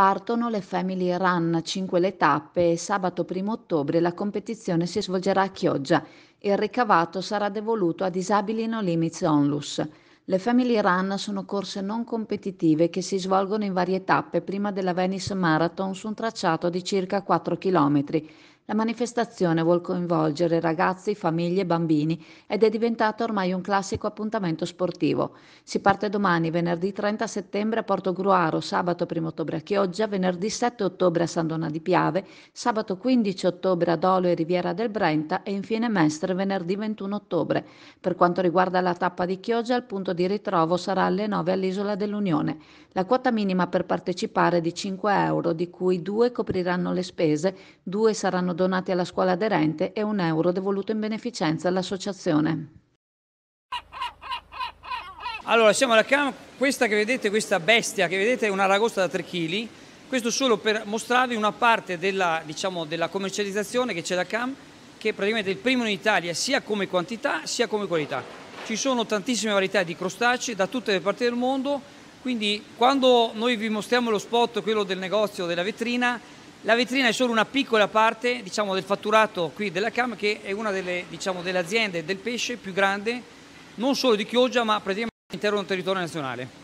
Partono le Family Run, 5 le tappe e sabato 1 ottobre la competizione si svolgerà a Chioggia. Il ricavato sarà devoluto a Disabili No Limits Onlus. Le Family Run sono corse non competitive che si svolgono in varie tappe prima della Venice Marathon su un tracciato di circa 4 km la manifestazione vuol coinvolgere ragazzi, famiglie, bambini ed è diventata ormai un classico appuntamento sportivo. Si parte domani, venerdì 30 settembre a Porto Gruaro, sabato 1 ottobre a Chioggia, venerdì 7 ottobre a San di Piave, sabato 15 ottobre a Dolo e Riviera del Brenta e infine Mestre venerdì 21 ottobre. Per quanto riguarda la tappa di Chioggia, il punto di ritrovo sarà alle 9 all'Isola dell'Unione. La quota minima per partecipare è di 5 euro, di cui 2 copriranno le spese, 2 saranno donati alla scuola aderente e un euro devoluto in beneficenza all'associazione. Allora, siamo alla CAM, questa che vedete, questa bestia che vedete è una ragosta da 3 kg, questo solo per mostrarvi una parte della, diciamo, della commercializzazione che c'è da CAM, che è praticamente il primo in Italia sia come quantità sia come qualità. Ci sono tantissime varietà di crostacei da tutte le parti del mondo, quindi quando noi vi mostriamo lo spot, quello del negozio, della vetrina, la vetrina è solo una piccola parte diciamo, del fatturato qui della CAM che è una delle, diciamo, delle aziende del pesce più grande non solo di Chioggia ma praticamente all'interno del territorio nazionale.